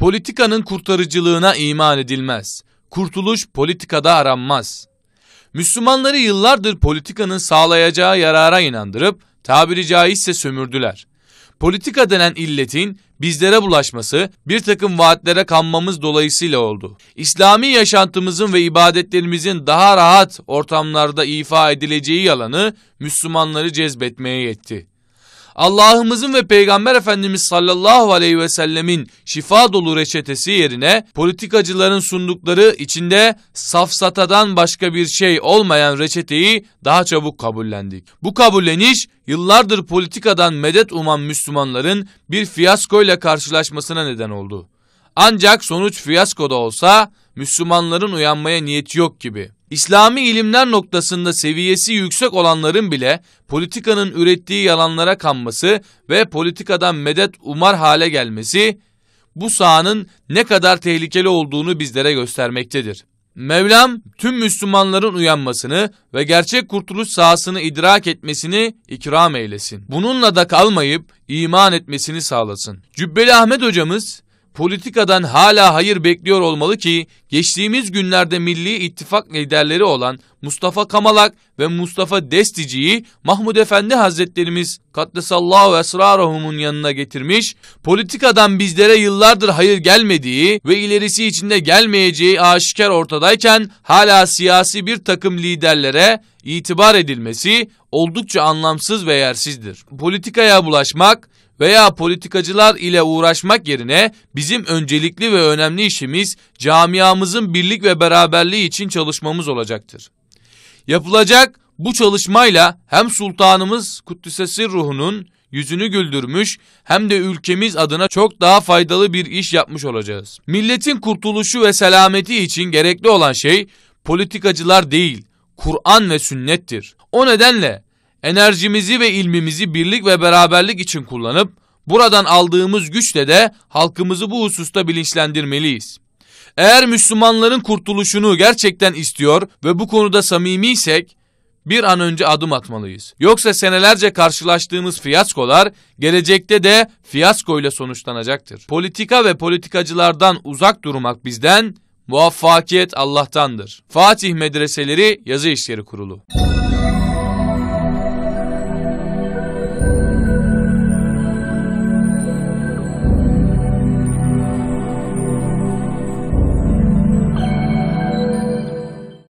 Politikanın kurtarıcılığına iman edilmez. Kurtuluş politikada aranmaz. Müslümanları yıllardır politikanın sağlayacağı yarara inandırıp tabiri caizse sömürdüler. Politika denen illetin bizlere bulaşması bir takım vaatlere kanmamız dolayısıyla oldu. İslami yaşantımızın ve ibadetlerimizin daha rahat ortamlarda ifa edileceği yalanı Müslümanları cezbetmeye yetti. Allah'ımızın ve Peygamber Efendimiz sallallahu aleyhi ve sellemin şifa dolu reçetesi yerine politikacıların sundukları içinde safsatadan başka bir şey olmayan reçeteyi daha çabuk kabullendik. Bu kabulleniş yıllardır politikadan medet uman Müslümanların bir fiyaskoyla karşılaşmasına neden oldu. Ancak sonuç fiyasko da olsa Müslümanların uyanmaya niyeti yok gibi. İslami ilimler noktasında seviyesi yüksek olanların bile politikanın ürettiği yalanlara kanması ve politikadan medet umar hale gelmesi bu sahanın ne kadar tehlikeli olduğunu bizlere göstermektedir. Mevlam tüm Müslümanların uyanmasını ve gerçek kurtuluş sahasını idrak etmesini ikram eylesin. Bununla da kalmayıp iman etmesini sağlasın. Cübbeli Ahmet hocamız politikadan hala hayır bekliyor olmalı ki geçtiğimiz günlerde Milli İttifak liderleri olan Mustafa Kamalak ve Mustafa Destici'yi Mahmud Efendi Hazretlerimiz Kattesallahu Esraruhum'un yanına getirmiş, politikadan bizlere yıllardır hayır gelmediği ve ilerisi içinde gelmeyeceği aşikar ortadayken hala siyasi bir takım liderlere itibar edilmesi oldukça anlamsız ve yersizdir. Politikaya bulaşmak veya politikacılar ile uğraşmak yerine bizim öncelikli ve önemli işimiz camiamızın birlik ve beraberliği için çalışmamız olacaktır. Yapılacak bu çalışmayla hem sultanımız Kuddisesi ruhunun yüzünü güldürmüş hem de ülkemiz adına çok daha faydalı bir iş yapmış olacağız. Milletin kurtuluşu ve selameti için gerekli olan şey politikacılar değil, Kur'an ve sünnettir. O nedenle enerjimizi ve ilmimizi birlik ve beraberlik için kullanıp buradan aldığımız güçle de halkımızı bu hususta bilinçlendirmeliyiz. Eğer Müslümanların kurtuluşunu gerçekten istiyor ve bu konuda samimiysek bir an önce adım atmalıyız. Yoksa senelerce karşılaştığımız fiyaskolar gelecekte de fiyaskoyla sonuçlanacaktır. Politika ve politikacılardan uzak durmak bizden, muvaffakiyet Allah'tandır. Fatih Medreseleri Yazı İşleri Kurulu.